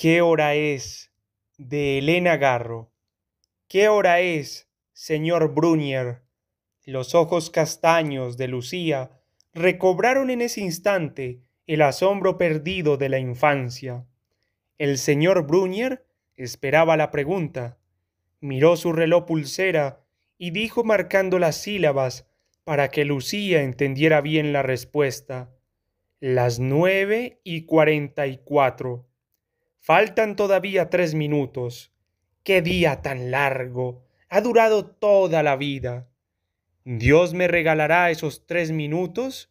¿Qué hora es? de Elena Garro. ¿Qué hora es, señor Brunier? Los ojos castaños de Lucía recobraron en ese instante el asombro perdido de la infancia. El señor Brunier esperaba la pregunta. Miró su reloj pulsera y dijo marcando las sílabas para que Lucía entendiera bien la respuesta. Las nueve y cuarenta y cuatro. Faltan todavía tres minutos. ¡Qué día tan largo! Ha durado toda la vida. ¿Dios me regalará esos tres minutos?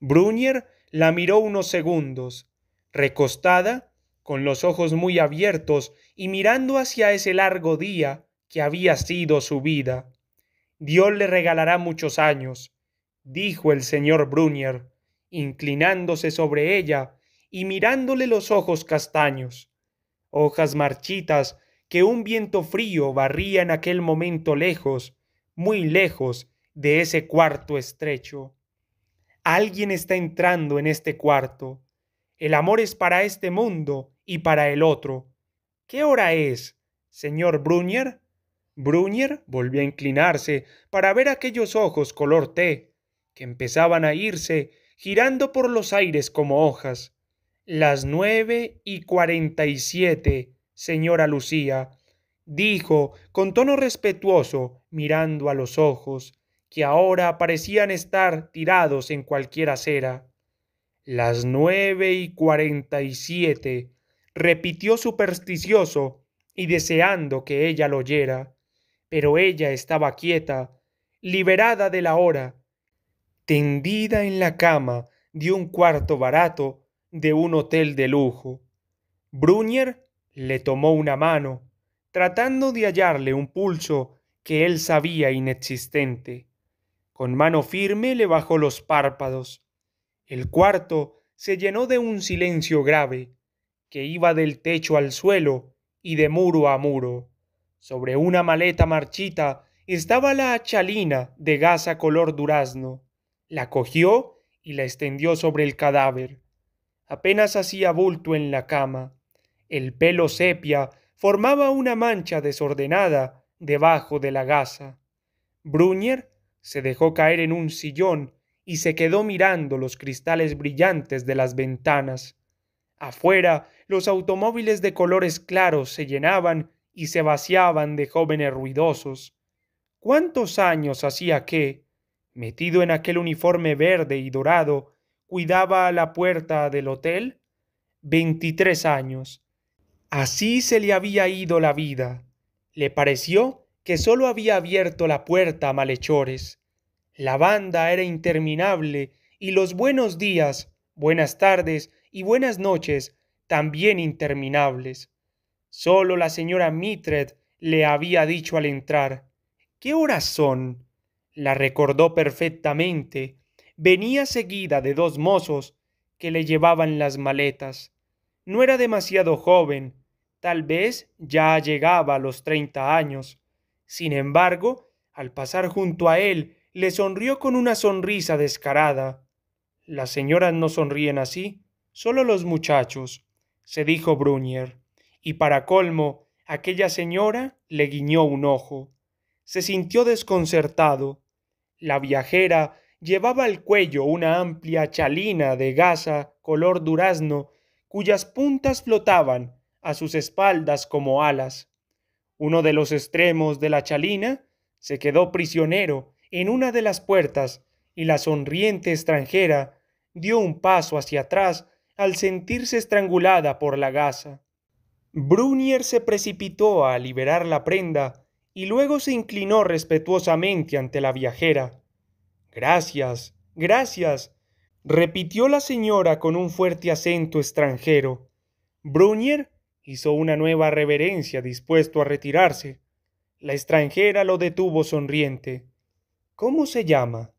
Brunier la miró unos segundos, recostada, con los ojos muy abiertos y mirando hacia ese largo día que había sido su vida. Dios le regalará muchos años, dijo el señor Brunier, inclinándose sobre ella y mirándole los ojos castaños, hojas marchitas que un viento frío barría en aquel momento lejos, muy lejos de ese cuarto estrecho. Alguien está entrando en este cuarto. El amor es para este mundo y para el otro. ¿Qué hora es, señor Brunier? Brunier volvió a inclinarse para ver aquellos ojos color té, que empezaban a irse, girando por los aires como hojas. Las nueve y cuarenta y siete, señora Lucía, dijo con tono respetuoso, mirando a los ojos, que ahora parecían estar tirados en cualquier acera. Las nueve y cuarenta y siete, repitió supersticioso y deseando que ella lo oyera, pero ella estaba quieta, liberada de la hora, tendida en la cama de un cuarto barato de un hotel de lujo. Brunier le tomó una mano, tratando de hallarle un pulso que él sabía inexistente. Con mano firme le bajó los párpados. El cuarto se llenó de un silencio grave, que iba del techo al suelo y de muro a muro. Sobre una maleta marchita estaba la chalina de gasa color durazno. La cogió y la extendió sobre el cadáver apenas hacía bulto en la cama. El pelo sepia formaba una mancha desordenada debajo de la gasa. Brunier se dejó caer en un sillón y se quedó mirando los cristales brillantes de las ventanas. Afuera, los automóviles de colores claros se llenaban y se vaciaban de jóvenes ruidosos. ¿Cuántos años hacía que, metido en aquel uniforme verde y dorado, cuidaba la puerta del hotel Veintitrés años. Así se le había ido la vida. Le pareció que solo había abierto la puerta a malhechores. La banda era interminable y los buenos días, buenas tardes y buenas noches también interminables. Solo la señora Mitred le había dicho al entrar. ¿Qué horas son? La recordó perfectamente venía seguida de dos mozos que le llevaban las maletas. No era demasiado joven, tal vez ya llegaba a los treinta años. Sin embargo, al pasar junto a él, le sonrió con una sonrisa descarada. Las señoras no sonríen así, solo los muchachos, se dijo Brunier. Y para colmo, aquella señora le guiñó un ojo. Se sintió desconcertado. La viajera Llevaba al cuello una amplia chalina de gasa color durazno, cuyas puntas flotaban a sus espaldas como alas. Uno de los extremos de la chalina se quedó prisionero en una de las puertas y la sonriente extranjera dio un paso hacia atrás al sentirse estrangulada por la gasa. Brunier se precipitó a liberar la prenda y luego se inclinó respetuosamente ante la viajera. Gracias, gracias, repitió la señora con un fuerte acento extranjero. Brunier hizo una nueva reverencia dispuesto a retirarse. La extranjera lo detuvo sonriente. ¿Cómo se llama?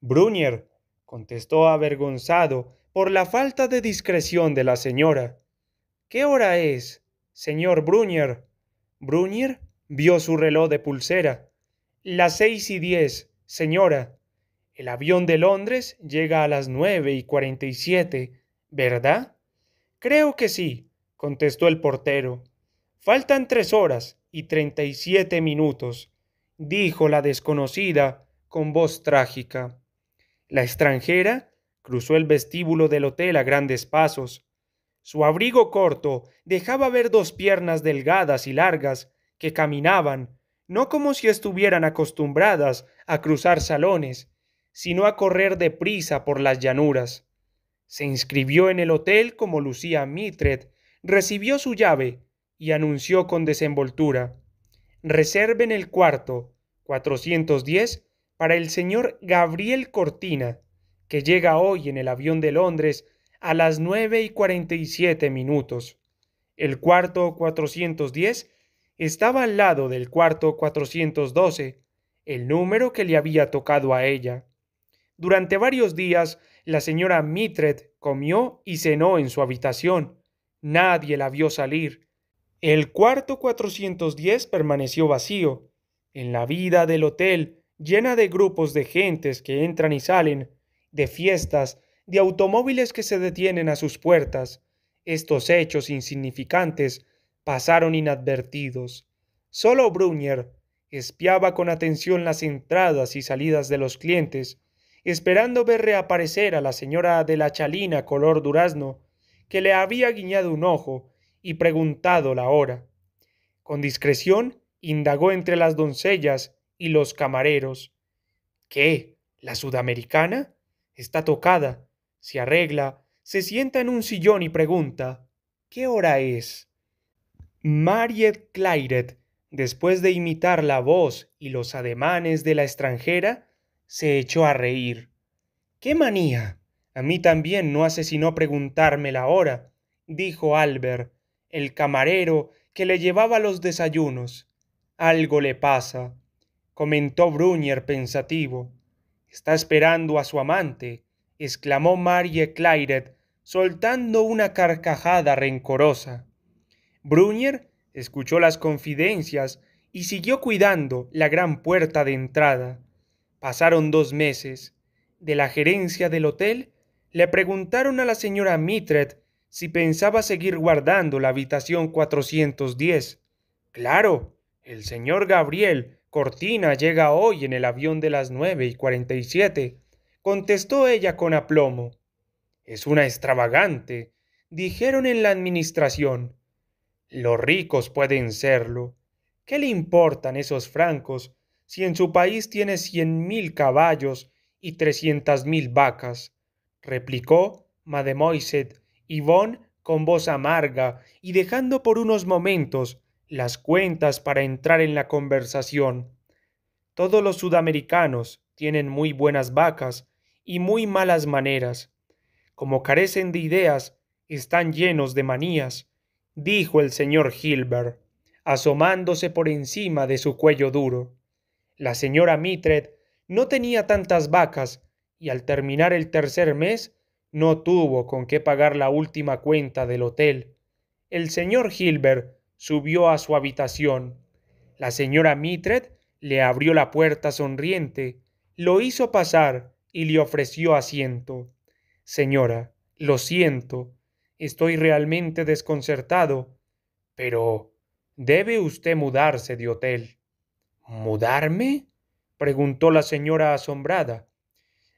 Brunier, contestó avergonzado por la falta de discreción de la señora. ¿Qué hora es, señor Brunier? Brunier vio su reloj de pulsera. Las seis y diez, señora. El avión de Londres llega a las nueve y cuarenta y siete, ¿verdad? Creo que sí, contestó el portero. Faltan tres horas y treinta y siete minutos, dijo la desconocida con voz trágica. La extranjera cruzó el vestíbulo del hotel a grandes pasos. Su abrigo corto dejaba ver dos piernas delgadas y largas que caminaban, no como si estuvieran acostumbradas a cruzar salones, sino a correr deprisa por las llanuras. Se inscribió en el hotel como Lucía mitred recibió su llave y anunció con desenvoltura: Reserven el cuarto 410 para el señor Gabriel Cortina, que llega hoy en el avión de Londres a las nueve y 47 minutos. El cuarto 410 estaba al lado del cuarto 412, el número que le había tocado a ella. Durante varios días, la señora Mitred comió y cenó en su habitación. Nadie la vio salir. El cuarto 410 permaneció vacío. En la vida del hotel, llena de grupos de gentes que entran y salen, de fiestas, de automóviles que se detienen a sus puertas, estos hechos insignificantes pasaron inadvertidos. Solo Brunner espiaba con atención las entradas y salidas de los clientes, esperando ver reaparecer a la señora de la chalina color durazno, que le había guiñado un ojo y preguntado la hora. Con discreción indagó entre las doncellas y los camareros. ¿Qué? ¿La sudamericana? Está tocada, se arregla, se sienta en un sillón y pregunta ¿Qué hora es? Mariet Clairet, después de imitar la voz y los ademanes de la extranjera, se echó a reír. ¡Qué manía! A mí también no hace sino preguntarme la hora, dijo Albert, el camarero que le llevaba los desayunos. Algo le pasa, comentó Brunier pensativo. Está esperando a su amante, exclamó Marie Clairet, soltando una carcajada rencorosa. Brunier escuchó las confidencias y siguió cuidando la gran puerta de entrada. Pasaron dos meses. De la gerencia del hotel le preguntaron a la señora Mitred si pensaba seguir guardando la habitación 410. Claro, el señor Gabriel Cortina llega hoy en el avión de las nueve y cuarenta y siete, contestó ella con aplomo. Es una extravagante, dijeron en la administración. Los ricos pueden serlo. ¿Qué le importan esos francos si en su país tiene cien mil caballos y trescientas mil vacas? replicó Mademoiselle Yvonne con voz amarga y dejando por unos momentos las cuentas para entrar en la conversación. Todos los sudamericanos tienen muy buenas vacas y muy malas maneras. Como carecen de ideas, están llenos de manías, dijo el señor Hilbert, asomándose por encima de su cuello duro. La señora Mitred no tenía tantas vacas y al terminar el tercer mes no tuvo con qué pagar la última cuenta del hotel. El señor Gilbert subió a su habitación. La señora Mitred le abrió la puerta sonriente, lo hizo pasar y le ofreció asiento. Señora, lo siento, estoy realmente desconcertado, pero debe usted mudarse de hotel. ¿Mudarme? preguntó la señora asombrada.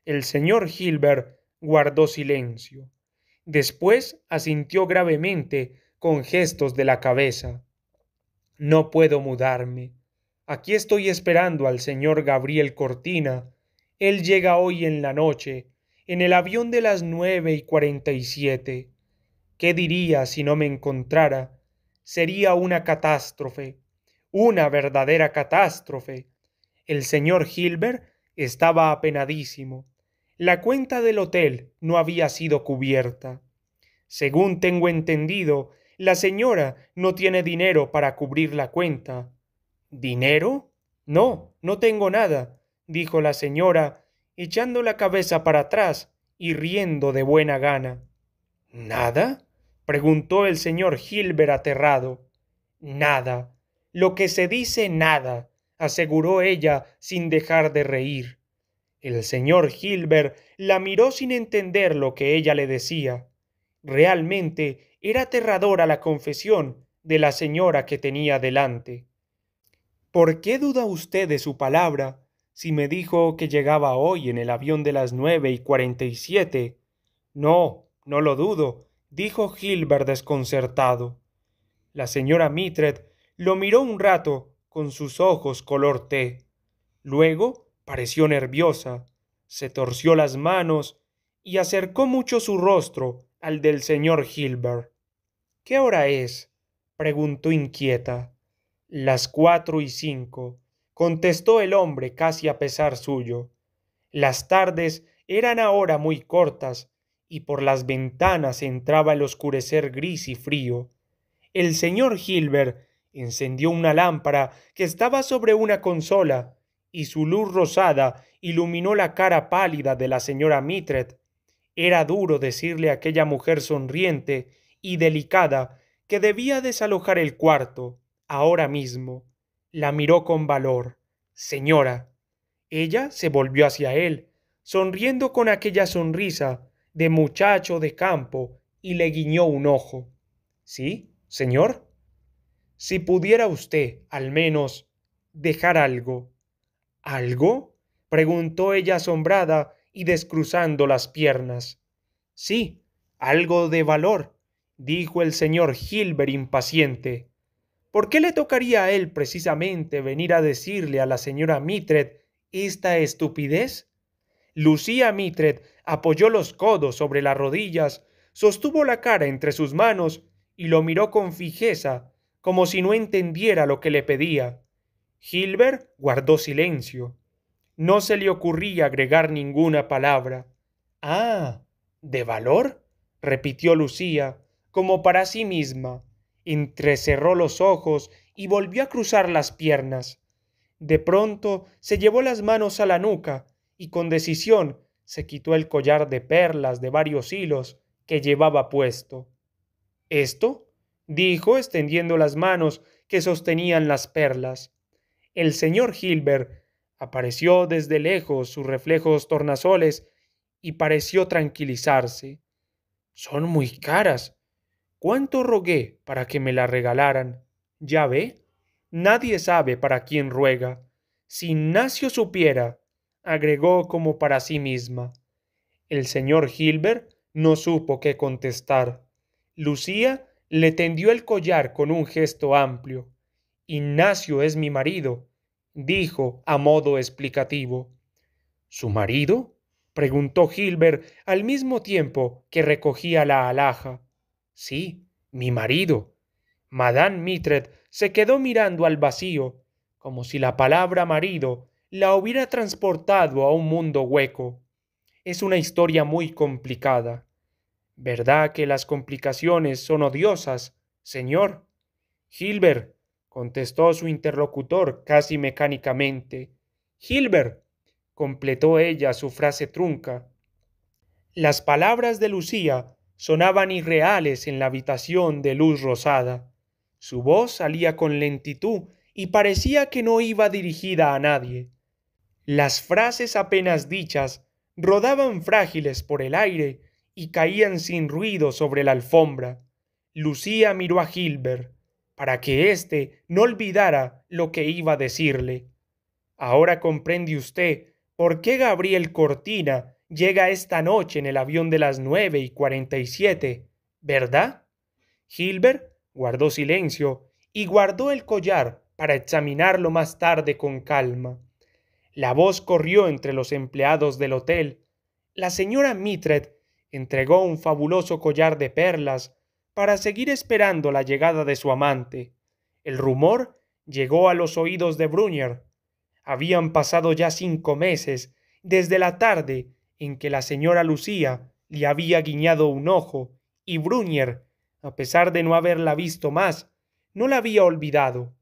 El señor Gilbert guardó silencio. Después asintió gravemente con gestos de la cabeza. No puedo mudarme. Aquí estoy esperando al señor Gabriel Cortina. Él llega hoy en la noche, en el avión de las nueve y cuarenta y siete. ¿Qué diría si no me encontrara? Sería una catástrofe una verdadera catástrofe. El señor Hilbert estaba apenadísimo. La cuenta del hotel no había sido cubierta. Según tengo entendido, la señora no tiene dinero para cubrir la cuenta. ¿Dinero? No, no tengo nada, dijo la señora, echando la cabeza para atrás y riendo de buena gana. ¿Nada? preguntó el señor Gilbert aterrado. Nada, lo que se dice nada, aseguró ella sin dejar de reír. El señor Gilbert la miró sin entender lo que ella le decía. Realmente era aterradora la confesión de la señora que tenía delante. ¿Por qué duda usted de su palabra si me dijo que llegaba hoy en el avión de las nueve y cuarenta y siete? No, no lo dudo, dijo Gilbert desconcertado. La señora Mitred lo miró un rato con sus ojos color té. Luego pareció nerviosa, se torció las manos y acercó mucho su rostro al del señor Hilbert. ¿Qué hora es? preguntó inquieta. Las cuatro y cinco, contestó el hombre casi a pesar suyo. Las tardes eran ahora muy cortas y por las ventanas entraba el oscurecer gris y frío. El señor Gilbert encendió una lámpara que estaba sobre una consola, y su luz rosada iluminó la cara pálida de la señora Mitred. Era duro decirle a aquella mujer sonriente y delicada que debía desalojar el cuarto, ahora mismo. La miró con valor. Señora. Ella se volvió hacia él, sonriendo con aquella sonrisa de muchacho de campo, y le guiñó un ojo. ¿Sí, señor? Si pudiera usted, al menos, dejar algo. ¿Algo? preguntó ella asombrada y descruzando las piernas. Sí, algo de valor, dijo el señor Gilbert impaciente. ¿Por qué le tocaría a él precisamente venir a decirle a la señora Mitred esta estupidez? Lucía Mitred apoyó los codos sobre las rodillas, sostuvo la cara entre sus manos y lo miró con fijeza, como si no entendiera lo que le pedía. Gilbert guardó silencio. No se le ocurría agregar ninguna palabra. Ah, ¿de valor? repitió Lucía, como para sí misma. Entrecerró los ojos y volvió a cruzar las piernas. De pronto se llevó las manos a la nuca y con decisión se quitó el collar de perlas de varios hilos que llevaba puesto. ¿Esto? dijo extendiendo las manos que sostenían las perlas. El señor Hilbert apareció desde lejos sus reflejos tornasoles y pareció tranquilizarse. Son muy caras. ¿Cuánto rogué para que me la regalaran? Ya ve, nadie sabe para quién ruega. Si Ignacio supiera, agregó como para sí misma. El señor Hilbert no supo qué contestar. Lucía le tendió el collar con un gesto amplio. Ignacio es mi marido, dijo a modo explicativo. ¿Su marido? preguntó Gilbert al mismo tiempo que recogía la alhaja. Sí, mi marido. Madame Mitred se quedó mirando al vacío, como si la palabra marido la hubiera transportado a un mundo hueco. Es una historia muy complicada. ¿Verdad que las complicaciones son odiosas, señor? Gilbert, contestó su interlocutor casi mecánicamente. Gilbert, completó ella su frase trunca. Las palabras de Lucía sonaban irreales en la habitación de luz rosada. Su voz salía con lentitud y parecía que no iba dirigida a nadie. Las frases apenas dichas rodaban frágiles por el aire y caían sin ruido sobre la alfombra. Lucía miró a Gilbert para que éste no olvidara lo que iba a decirle. Ahora comprende usted por qué Gabriel Cortina llega esta noche en el avión de las nueve y cuarenta y siete, ¿verdad? Gilbert guardó silencio y guardó el collar para examinarlo más tarde con calma. La voz corrió entre los empleados del hotel. La señora Mitred entregó un fabuloso collar de perlas para seguir esperando la llegada de su amante. El rumor llegó a los oídos de Brunier. Habían pasado ya cinco meses desde la tarde en que la señora Lucía le había guiñado un ojo, y Brunier, a pesar de no haberla visto más, no la había olvidado.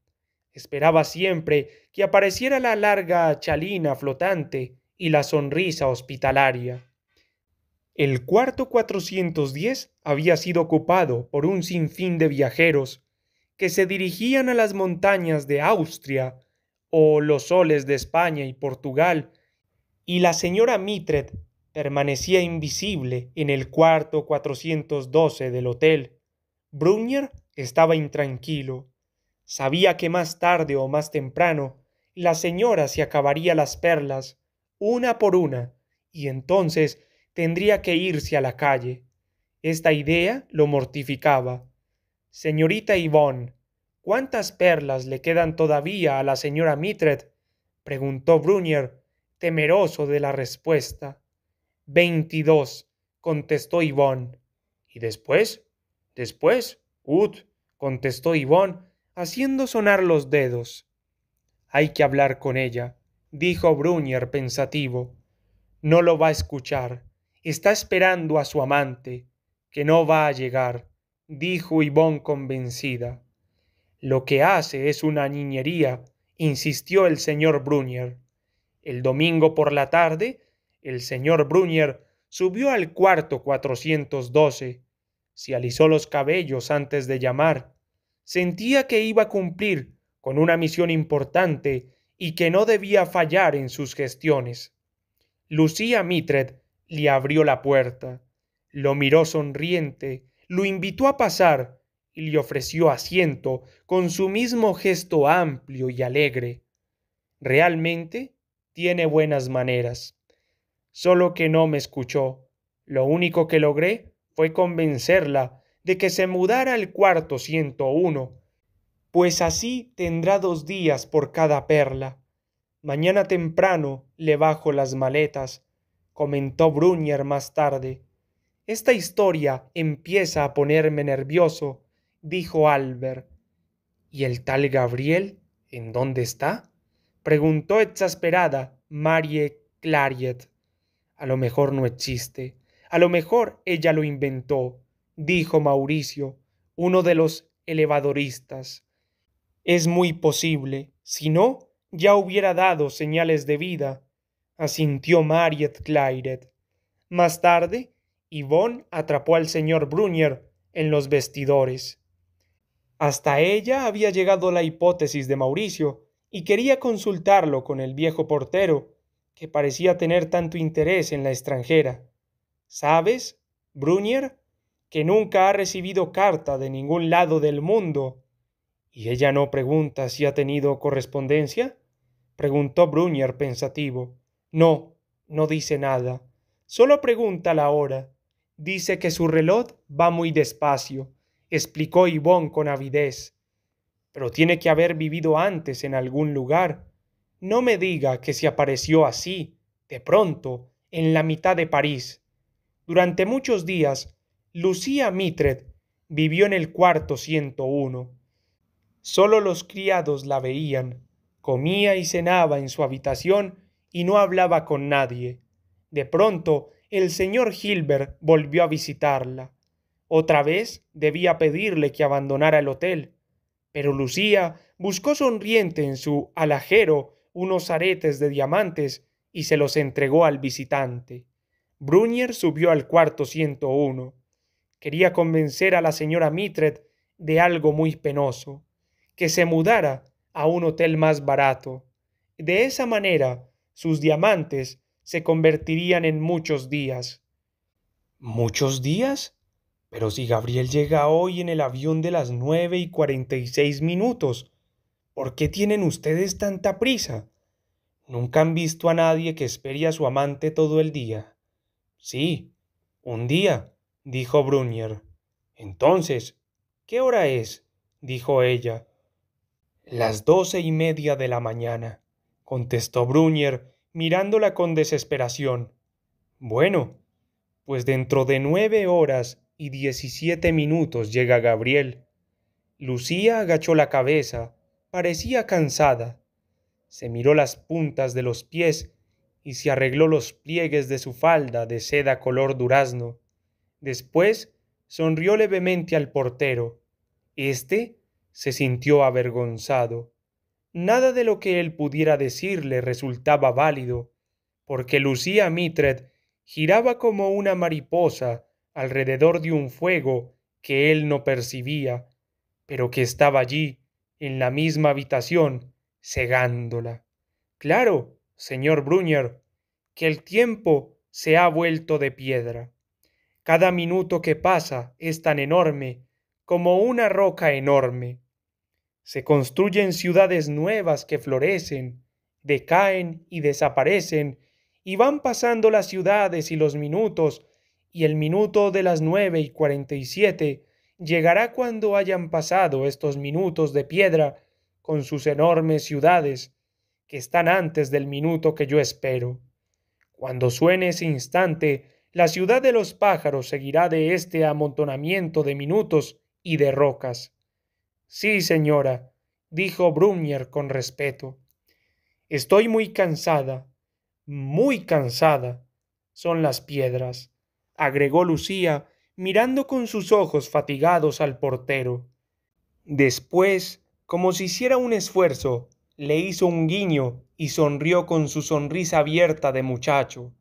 Esperaba siempre que apareciera la larga chalina flotante y la sonrisa hospitalaria. El cuarto 410 había sido ocupado por un sinfín de viajeros que se dirigían a las montañas de Austria o los soles de España y Portugal, y la señora Mitred permanecía invisible en el cuarto 412 del hotel. Brunner estaba intranquilo. Sabía que más tarde o más temprano la señora se acabaría las perlas, una por una, y entonces tendría que irse a la calle. Esta idea lo mortificaba. Señorita Yvonne, ¿cuántas perlas le quedan todavía a la señora Mitred? preguntó Brunier, temeroso de la respuesta. Veintidós, contestó Yvonne. ¿Y después? Después, Ut, contestó Yvonne, haciendo sonar los dedos. Hay que hablar con ella, dijo Brunier pensativo. No lo va a escuchar. Está esperando a su amante, que no va a llegar, dijo Yvonne convencida. Lo que hace es una niñería, insistió el señor Brunier. El domingo por la tarde, el señor Brunier subió al cuarto 412. Se alisó los cabellos antes de llamar. Sentía que iba a cumplir con una misión importante y que no debía fallar en sus gestiones. Lucía Mitred le abrió la puerta, lo miró sonriente, lo invitó a pasar y le ofreció asiento con su mismo gesto amplio y alegre. Realmente tiene buenas maneras. Solo que no me escuchó. Lo único que logré fue convencerla de que se mudara al cuarto 101, pues así tendrá dos días por cada perla. Mañana temprano le bajo las maletas comentó Brunier más tarde. Esta historia empieza a ponerme nervioso, dijo Albert. ¿Y el tal Gabriel? ¿En dónde está? preguntó exasperada Marie Clariet. A lo mejor no existe. A lo mejor ella lo inventó, dijo Mauricio, uno de los elevadoristas. Es muy posible. Si no, ya hubiera dado señales de vida asintió Mariet Clairet. Más tarde, Yvonne atrapó al señor Brunier en los vestidores. Hasta ella había llegado la hipótesis de Mauricio y quería consultarlo con el viejo portero, que parecía tener tanto interés en la extranjera. ¿Sabes, Brunier? que nunca ha recibido carta de ningún lado del mundo. ¿Y ella no pregunta si ha tenido correspondencia? preguntó Brunier pensativo. No, no dice nada. Solo pregunta la hora. Dice que su reloj va muy despacio, explicó Ivonne con avidez. Pero tiene que haber vivido antes en algún lugar. No me diga que se apareció así, de pronto, en la mitad de París. Durante muchos días, Lucía Mitred vivió en el cuarto 101. Solo los criados la veían. Comía y cenaba en su habitación y no hablaba con nadie. De pronto, el señor Hilbert volvió a visitarla. Otra vez debía pedirle que abandonara el hotel, pero Lucía buscó sonriente en su alajero unos aretes de diamantes y se los entregó al visitante. Brunier subió al cuarto 101. Quería convencer a la señora Mitred de algo muy penoso, que se mudara a un hotel más barato. De esa manera sus diamantes se convertirían en muchos días. ¿Muchos días? Pero si Gabriel llega hoy en el avión de las nueve y cuarenta y seis minutos, ¿por qué tienen ustedes tanta prisa? Nunca han visto a nadie que espere a su amante todo el día. Sí, un día, dijo Brunier. Entonces, ¿qué hora es? dijo ella. Las doce y media de la mañana contestó Brunier, mirándola con desesperación. Bueno, pues dentro de nueve horas y diecisiete minutos llega Gabriel. Lucía agachó la cabeza, parecía cansada. Se miró las puntas de los pies y se arregló los pliegues de su falda de seda color durazno. Después sonrió levemente al portero. Este se sintió avergonzado. Nada de lo que él pudiera decirle resultaba válido, porque Lucía Mitred giraba como una mariposa alrededor de un fuego que él no percibía, pero que estaba allí, en la misma habitación, cegándola. Claro, señor Brunier, que el tiempo se ha vuelto de piedra. Cada minuto que pasa es tan enorme como una roca enorme. Se construyen ciudades nuevas que florecen, decaen y desaparecen, y van pasando las ciudades y los minutos, y el minuto de las nueve y cuarenta y siete llegará cuando hayan pasado estos minutos de piedra con sus enormes ciudades, que están antes del minuto que yo espero. Cuando suene ese instante, la ciudad de los pájaros seguirá de este amontonamiento de minutos y de rocas. Sí, señora, dijo Brunier con respeto. Estoy muy cansada, muy cansada. Son las piedras, agregó Lucía, mirando con sus ojos fatigados al portero. Después, como si hiciera un esfuerzo, le hizo un guiño y sonrió con su sonrisa abierta de muchacho.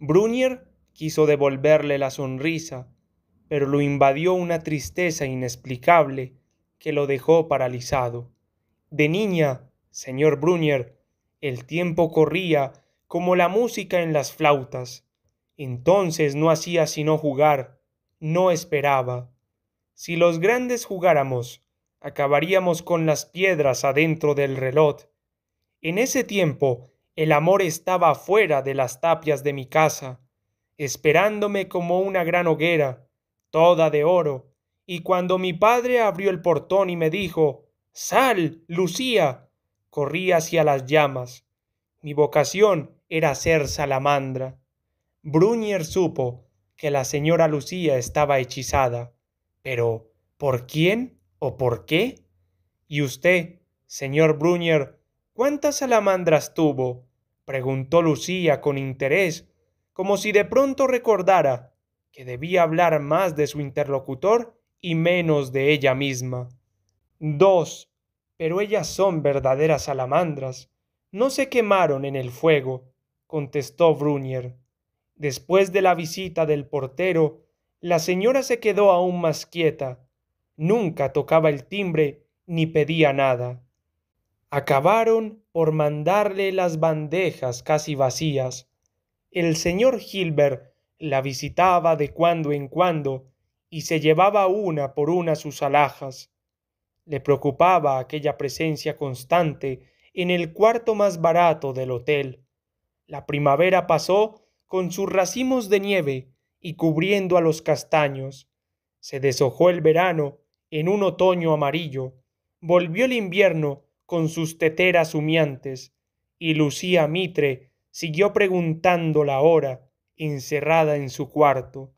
Brunier quiso devolverle la sonrisa, pero lo invadió una tristeza inexplicable que lo dejó paralizado. De niña, señor Brunier, el tiempo corría como la música en las flautas. Entonces no hacía sino jugar, no esperaba. Si los grandes jugáramos, acabaríamos con las piedras adentro del reloj. En ese tiempo el amor estaba fuera de las tapias de mi casa, esperándome como una gran hoguera, toda de oro, y cuando mi padre abrió el portón y me dijo, Sal, Lucía, corrí hacia las llamas. Mi vocación era ser salamandra. Brunier supo que la señora Lucía estaba hechizada. Pero, ¿por quién o por qué? ¿Y usted, señor Brunier, cuántas salamandras tuvo? preguntó Lucía con interés, como si de pronto recordara que debía hablar más de su interlocutor y menos de ella misma. Dos, pero ellas son verdaderas salamandras. No se quemaron en el fuego, contestó Brunier. Después de la visita del portero, la señora se quedó aún más quieta. Nunca tocaba el timbre ni pedía nada. Acabaron por mandarle las bandejas casi vacías. El señor Gilbert la visitaba de cuando en cuando y se llevaba una por una sus alhajas. Le preocupaba aquella presencia constante en el cuarto más barato del hotel. La primavera pasó con sus racimos de nieve y cubriendo a los castaños. Se deshojó el verano en un otoño amarillo. Volvió el invierno con sus teteras humeantes. Y Lucía Mitre siguió preguntando la hora, encerrada en su cuarto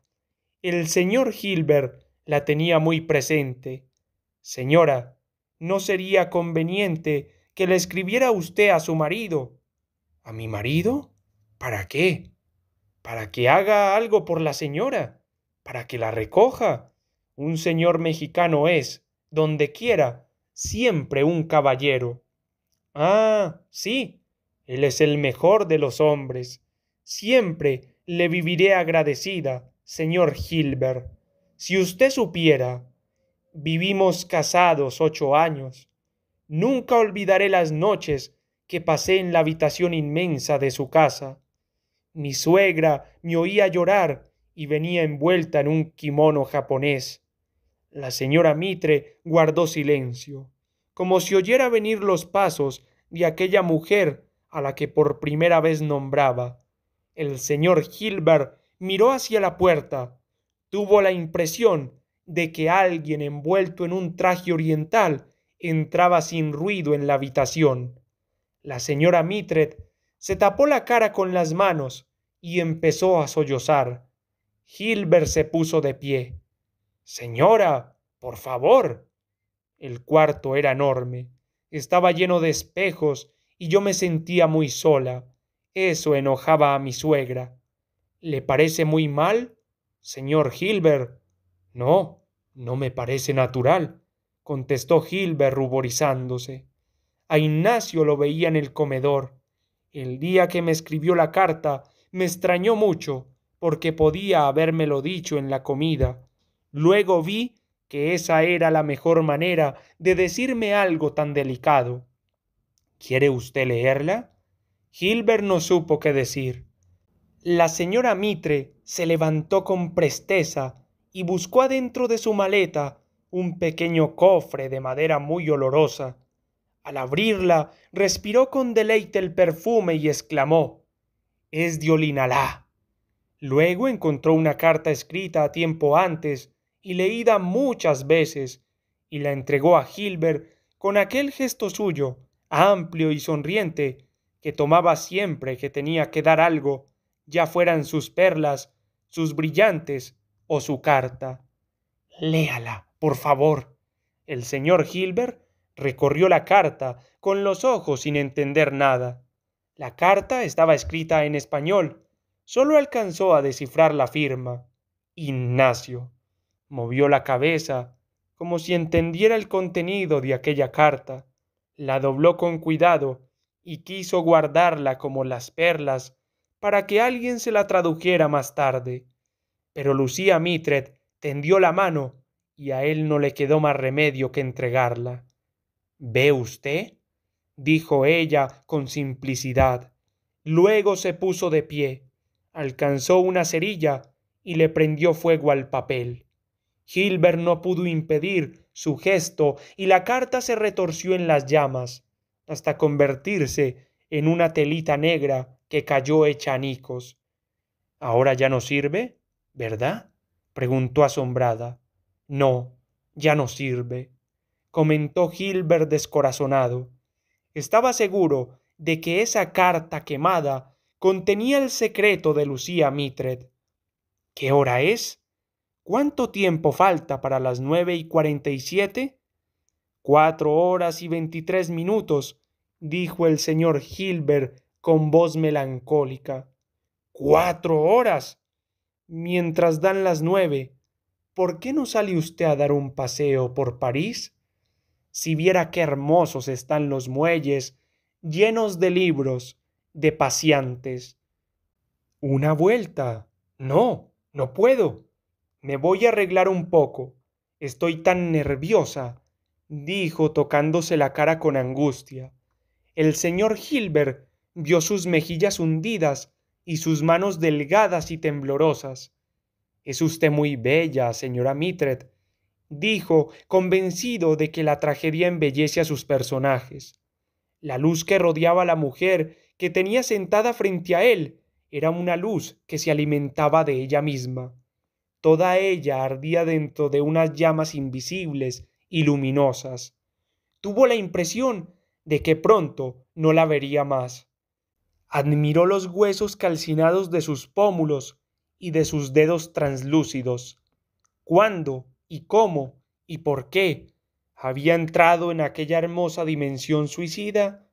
el señor Gilbert la tenía muy presente. Señora, ¿no sería conveniente que le escribiera usted a su marido? ¿A mi marido? ¿Para qué? Para que haga algo por la señora, para que la recoja. Un señor mexicano es, donde quiera, siempre un caballero. Ah, sí, él es el mejor de los hombres. Siempre le viviré agradecida. Señor Gilbert, si usted supiera, vivimos casados ocho años. Nunca olvidaré las noches que pasé en la habitación inmensa de su casa. Mi suegra me oía llorar y venía envuelta en un kimono japonés. La señora Mitre guardó silencio, como si oyera venir los pasos de aquella mujer a la que por primera vez nombraba. El señor Gilbert miró hacia la puerta. Tuvo la impresión de que alguien envuelto en un traje oriental entraba sin ruido en la habitación. La señora Mitred se tapó la cara con las manos y empezó a sollozar. Gilbert se puso de pie. Señora, por favor. El cuarto era enorme, estaba lleno de espejos y yo me sentía muy sola. Eso enojaba a mi suegra. ¿Le parece muy mal, señor Hilbert?» No, no me parece natural, contestó Hilbert ruborizándose. A Ignacio lo veía en el comedor. El día que me escribió la carta me extrañó mucho, porque podía habérmelo dicho en la comida. Luego vi que esa era la mejor manera de decirme algo tan delicado. ¿Quiere usted leerla? Hilbert no supo qué decir. La señora Mitre se levantó con presteza y buscó adentro de su maleta un pequeño cofre de madera muy olorosa. Al abrirla, respiró con deleite el perfume y exclamó Es de Olinalá. Luego encontró una carta escrita a tiempo antes y leída muchas veces, y la entregó a Gilbert con aquel gesto suyo, amplio y sonriente, que tomaba siempre que tenía que dar algo ya fueran sus perlas, sus brillantes o su carta. Léala, por favor. El señor Gilbert recorrió la carta con los ojos sin entender nada. La carta estaba escrita en español. Solo alcanzó a descifrar la firma. Ignacio. Movió la cabeza, como si entendiera el contenido de aquella carta. La dobló con cuidado y quiso guardarla como las perlas para que alguien se la tradujera más tarde. Pero Lucía Mitred tendió la mano y a él no le quedó más remedio que entregarla. ¿Ve usted? dijo ella con simplicidad. Luego se puso de pie, alcanzó una cerilla y le prendió fuego al papel. Gilbert no pudo impedir su gesto y la carta se retorció en las llamas, hasta convertirse en una telita negra que cayó hecha anicos. ¿Ahora ya no sirve? ¿Verdad? preguntó asombrada. No, ya no sirve, comentó Gilbert descorazonado. Estaba seguro de que esa carta quemada contenía el secreto de Lucía Mitred. ¿Qué hora es? ¿Cuánto tiempo falta para las nueve y cuarenta y siete? Cuatro horas y veintitrés minutos, dijo el señor Gilbert con voz melancólica. Cuatro horas. Mientras dan las nueve, ¿por qué no sale usted a dar un paseo por París? Si viera qué hermosos están los muelles, llenos de libros, de paseantes. Una vuelta. No, no puedo. Me voy a arreglar un poco. Estoy tan nerviosa, dijo tocándose la cara con angustia. El señor Gilbert vio sus mejillas hundidas y sus manos delgadas y temblorosas. Es usted muy bella, señora mitred dijo, convencido de que la tragedia embellece a sus personajes. La luz que rodeaba a la mujer que tenía sentada frente a él era una luz que se alimentaba de ella misma. Toda ella ardía dentro de unas llamas invisibles y luminosas. Tuvo la impresión de que pronto no la vería más admiró los huesos calcinados de sus pómulos y de sus dedos translúcidos. ¿Cuándo y cómo y por qué había entrado en aquella hermosa dimensión suicida?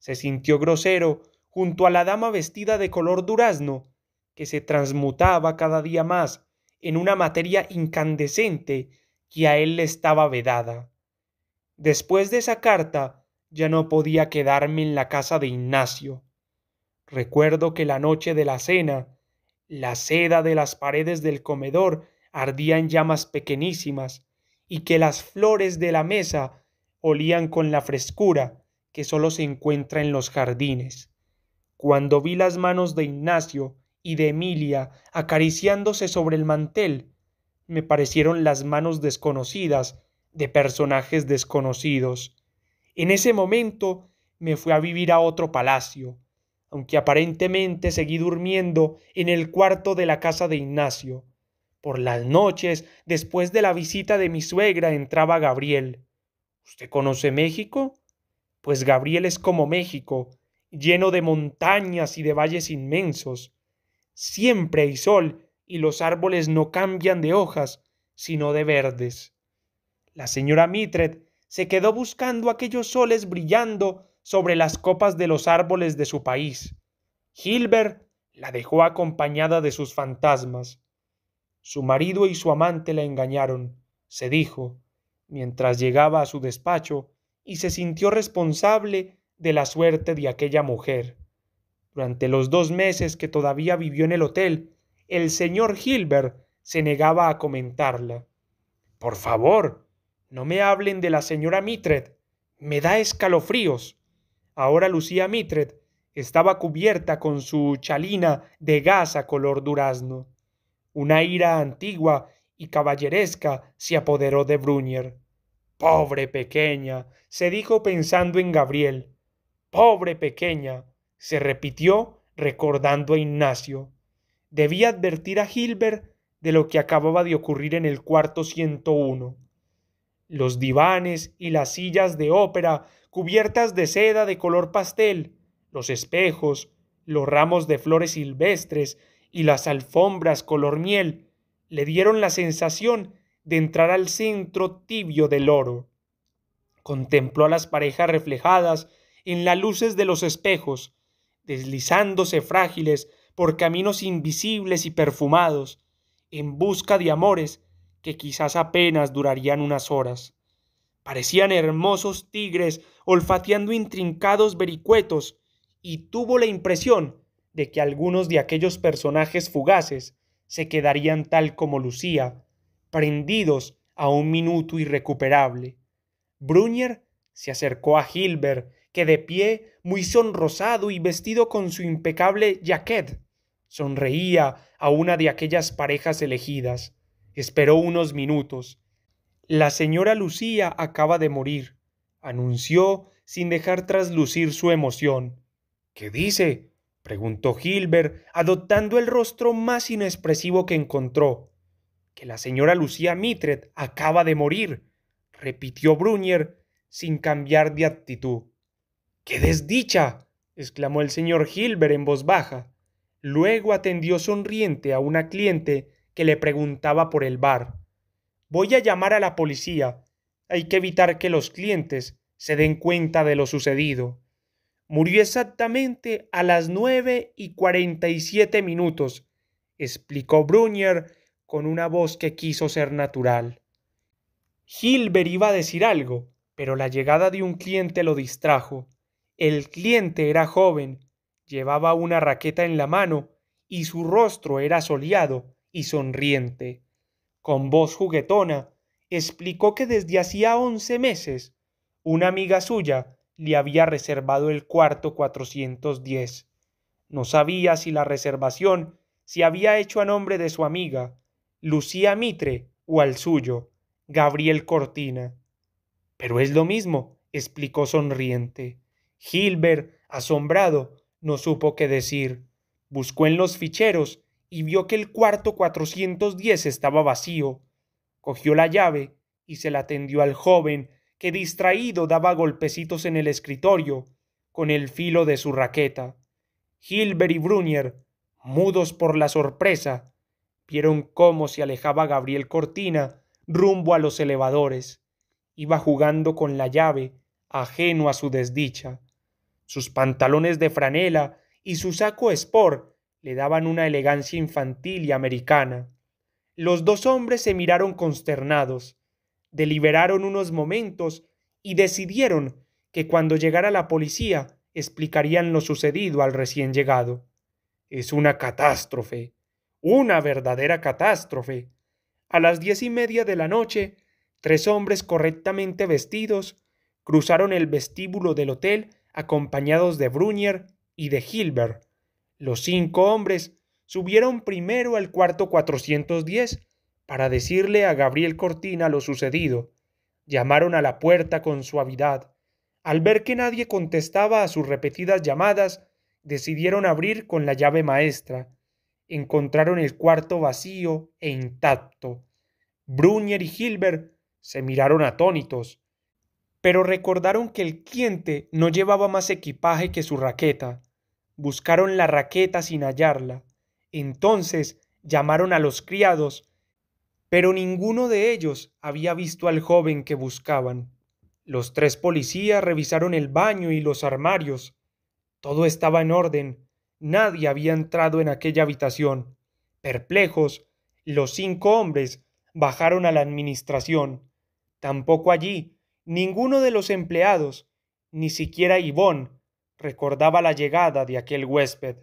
Se sintió grosero junto a la dama vestida de color durazno, que se transmutaba cada día más en una materia incandescente que a él le estaba vedada. Después de esa carta, ya no podía quedarme en la casa de Ignacio. Recuerdo que la noche de la cena, la seda de las paredes del comedor ardía en llamas pequeñísimas y que las flores de la mesa olían con la frescura que sólo se encuentra en los jardines. Cuando vi las manos de Ignacio y de Emilia acariciándose sobre el mantel, me parecieron las manos desconocidas de personajes desconocidos. En ese momento me fui a vivir a otro palacio, aunque aparentemente seguí durmiendo en el cuarto de la casa de Ignacio. Por las noches, después de la visita de mi suegra, entraba Gabriel. ¿Usted conoce México? Pues Gabriel es como México, lleno de montañas y de valles inmensos. Siempre hay sol y los árboles no cambian de hojas, sino de verdes. La señora Mitred se quedó buscando aquellos soles brillando sobre las copas de los árboles de su país. Gilbert la dejó acompañada de sus fantasmas. Su marido y su amante la engañaron, se dijo, mientras llegaba a su despacho, y se sintió responsable de la suerte de aquella mujer. Durante los dos meses que todavía vivió en el hotel, el señor Gilbert se negaba a comentarla. Por favor, no me hablen de la señora Mitred. Me da escalofríos. Ahora lucía Mitred, estaba cubierta con su chalina de gasa color durazno. Una ira antigua y caballeresca se apoderó de Brunier. Pobre pequeña, se dijo pensando en Gabriel. Pobre pequeña, se repitió recordando a Ignacio. Debía advertir a Hilbert de lo que acababa de ocurrir en el cuarto 101. Los divanes y las sillas de ópera cubiertas de seda de color pastel, los espejos, los ramos de flores silvestres y las alfombras color miel le dieron la sensación de entrar al centro tibio del oro. Contempló a las parejas reflejadas en las luces de los espejos, deslizándose frágiles por caminos invisibles y perfumados, en busca de amores que quizás apenas durarían unas horas. Parecían hermosos tigres olfateando intrincados vericuetos, y tuvo la impresión de que algunos de aquellos personajes fugaces se quedarían tal como lucía, prendidos a un minuto irrecuperable. Brunner se acercó a Hilbert, que de pie, muy sonrosado y vestido con su impecable jaquet, sonreía a una de aquellas parejas elegidas. Esperó unos minutos, la señora Lucía acaba de morir, anunció sin dejar traslucir su emoción. ¿Qué dice? preguntó Gilbert, adoptando el rostro más inexpresivo que encontró. Que la señora Lucía Mitred acaba de morir, repitió Brunier, sin cambiar de actitud. ¡Qué desdicha! exclamó el señor Gilbert en voz baja. Luego atendió sonriente a una cliente que le preguntaba por el bar. Voy a llamar a la policía. Hay que evitar que los clientes se den cuenta de lo sucedido. Murió exactamente a las nueve y cuarenta y siete minutos, explicó Brunier con una voz que quiso ser natural. Gilbert iba a decir algo, pero la llegada de un cliente lo distrajo. El cliente era joven, llevaba una raqueta en la mano y su rostro era soleado y sonriente con voz juguetona, explicó que desde hacía once meses una amiga suya le había reservado el cuarto 410. No sabía si la reservación se había hecho a nombre de su amiga, Lucía Mitre, o al suyo, Gabriel Cortina. Pero es lo mismo, explicó sonriente. Gilbert, asombrado, no supo qué decir. Buscó en los ficheros y vio que el cuarto 410 estaba vacío. Cogió la llave y se la tendió al joven, que distraído daba golpecitos en el escritorio con el filo de su raqueta. Hilbert y Brunier, mudos por la sorpresa, vieron cómo se alejaba Gabriel Cortina rumbo a los elevadores. Iba jugando con la llave, ajeno a su desdicha. Sus pantalones de franela y su saco sport le daban una elegancia infantil y americana. Los dos hombres se miraron consternados, deliberaron unos momentos y decidieron que cuando llegara la policía explicarían lo sucedido al recién llegado. Es una catástrofe, una verdadera catástrofe. A las diez y media de la noche, tres hombres correctamente vestidos cruzaron el vestíbulo del hotel acompañados de Brunier y de Hilbert, los cinco hombres subieron primero al cuarto 410 para decirle a Gabriel Cortina lo sucedido. Llamaron a la puerta con suavidad. Al ver que nadie contestaba a sus repetidas llamadas, decidieron abrir con la llave maestra. Encontraron el cuarto vacío e intacto. Brunier y Hilbert se miraron atónitos, pero recordaron que el cliente no llevaba más equipaje que su raqueta. Buscaron la raqueta sin hallarla. Entonces llamaron a los criados, pero ninguno de ellos había visto al joven que buscaban. Los tres policías revisaron el baño y los armarios. Todo estaba en orden. Nadie había entrado en aquella habitación. Perplejos, los cinco hombres bajaron a la administración. Tampoco allí, ninguno de los empleados, ni siquiera Ivón, recordaba la llegada de aquel huésped.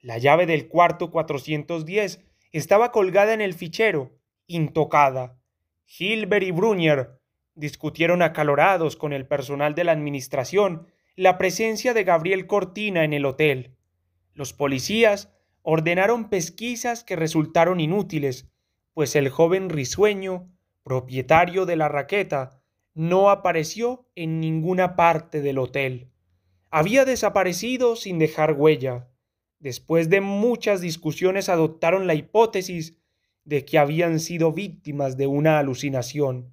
La llave del cuarto 410 estaba colgada en el fichero, intocada. Hilbert y Brunier discutieron acalorados con el personal de la administración la presencia de Gabriel Cortina en el hotel. Los policías ordenaron pesquisas que resultaron inútiles, pues el joven risueño, propietario de la raqueta, no apareció en ninguna parte del hotel había desaparecido sin dejar huella. Después de muchas discusiones adoptaron la hipótesis de que habían sido víctimas de una alucinación.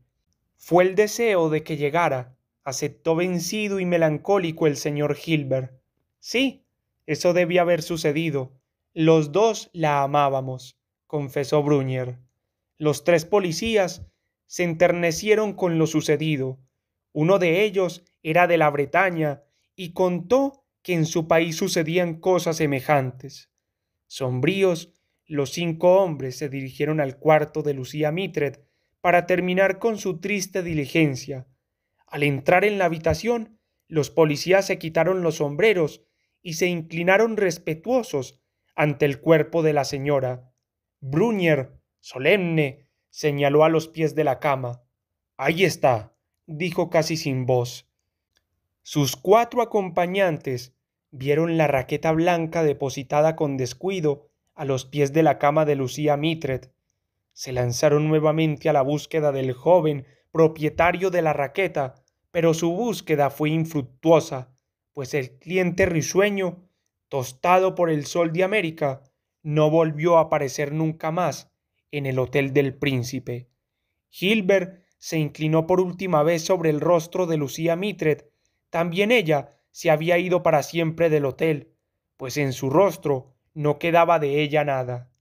Fue el deseo de que llegara, aceptó vencido y melancólico el señor Gilbert. Sí, eso debía haber sucedido. Los dos la amábamos, confesó Brunier. Los tres policías se enternecieron con lo sucedido. Uno de ellos era de la Bretaña y contó que en su país sucedían cosas semejantes. Sombríos, los cinco hombres se dirigieron al cuarto de Lucía Mitred para terminar con su triste diligencia. Al entrar en la habitación, los policías se quitaron los sombreros y se inclinaron respetuosos ante el cuerpo de la señora. Brunier, solemne, señaló a los pies de la cama. Ahí está, dijo casi sin voz. Sus cuatro acompañantes vieron la raqueta blanca depositada con descuido a los pies de la cama de Lucía Mitred. Se lanzaron nuevamente a la búsqueda del joven propietario de la raqueta, pero su búsqueda fue infructuosa, pues el cliente risueño, tostado por el sol de América, no volvió a aparecer nunca más en el Hotel del Príncipe. Gilbert se inclinó por última vez sobre el rostro de Lucía Mitred también ella se había ido para siempre del hotel, pues en su rostro no quedaba de ella nada.